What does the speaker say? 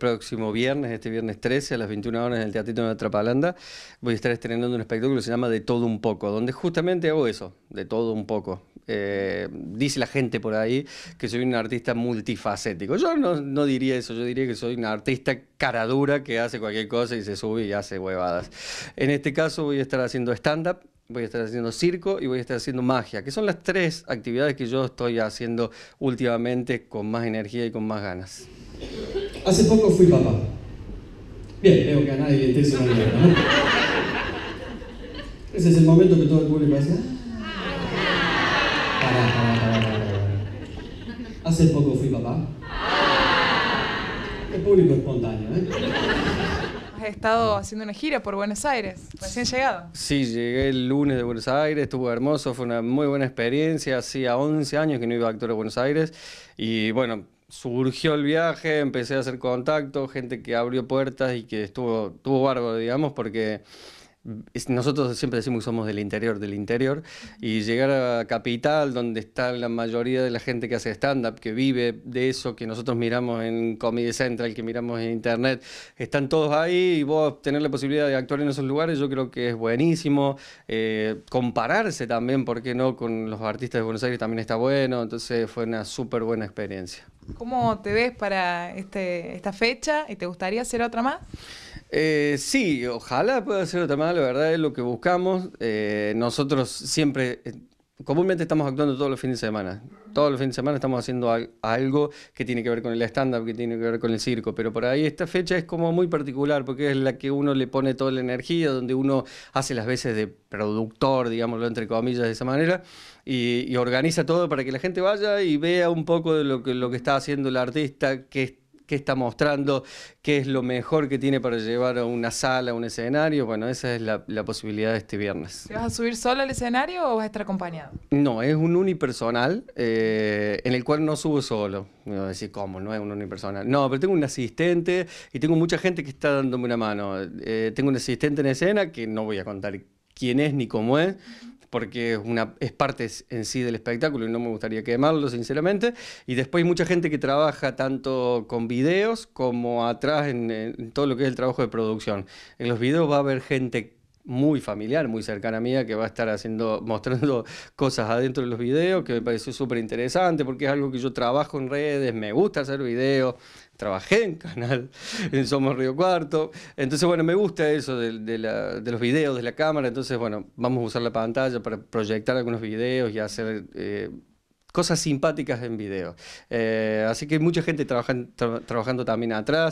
próximo viernes, este viernes 13 a las 21 horas en el Teatrito de Trapalanda, voy a estar estrenando un espectáculo que se llama De todo un poco, donde justamente hago eso, de todo un poco. Eh, dice la gente por ahí que soy un artista multifacético. Yo no, no diría eso, yo diría que soy un artista caradura que hace cualquier cosa y se sube y hace huevadas. En este caso voy a estar haciendo stand-up voy a estar haciendo circo y voy a estar haciendo magia, que son las tres actividades que yo estoy haciendo últimamente con más energía y con más ganas. Hace poco fui papá. Bien, veo que a nadie le interesa una mierda, ¿no? Ese es el momento que todo el público hace. Ah". Hace poco fui papá. El público espontáneo, ¿eh? Has estado haciendo una gira por Buenos Aires, recién llegado. Sí, llegué el lunes de Buenos Aires, estuvo hermoso, fue una muy buena experiencia. Hacía 11 años que no iba a actuar a Buenos Aires y bueno, surgió el viaje, empecé a hacer contacto, gente que abrió puertas y que estuvo, tuvo bárbaro, digamos, porque nosotros siempre decimos que somos del interior, del interior, y llegar a Capital, donde está la mayoría de la gente que hace stand-up, que vive de eso que nosotros miramos en Comedy Central, que miramos en Internet, están todos ahí y vos tener la posibilidad de actuar en esos lugares, yo creo que es buenísimo. Eh, compararse también, ¿por qué no?, con los artistas de Buenos Aires también está bueno, entonces fue una súper buena experiencia. ¿Cómo te ves para este, esta fecha y te gustaría hacer otra más? Eh, sí, ojalá pueda hacer otra más, la verdad es lo que buscamos. Eh, nosotros siempre eh, comúnmente estamos actuando todos los fines de semana. Todos los fines de semana estamos haciendo algo que tiene que ver con el stand-up, que tiene que ver con el circo, pero por ahí esta fecha es como muy particular porque es la que uno le pone toda la energía, donde uno hace las veces de productor, digámoslo entre comillas de esa manera, y, organiza todo para que la gente vaya y vea un poco de lo que, lo que está haciendo el artista, es qué está mostrando, qué es lo mejor que tiene para llevar a una sala, a un escenario. Bueno, esa es la, posibilidad de este viernes. ¿Te vas a subir solo al escenario o vas a estar acompañado? No, es un unipersonal eh, en el cual no subo solo. Me voy a decir, ¿cómo? No es un unipersonal. No, pero tengo un asistente y tengo mucha gente que está dándome una mano. Eh, tengo un asistente en escena que no voy a contar quién es ni cómo es, porque es, una, es parte en sí del espectáculo y no me gustaría quemarlo, sinceramente. Y después hay mucha gente que trabaja tanto con videos como atrás en, en todo lo que es el trabajo de producción. En los videos va a haber gente muy familiar, muy cercana a mía, que va a estar haciendo, mostrando cosas adentro de los videos, que me pareció súper interesante, porque es algo que yo trabajo en redes, me gusta hacer videos, trabajé en canal, en Somos Río Cuarto. Entonces, bueno, me gusta eso de, los videos, de la cámara. Entonces, bueno, vamos a usar la pantalla para proyectar algunos videos y hacer... Eh, cosas simpáticas en video. Eh, así que mucha gente trabaja, trabajando también atrás.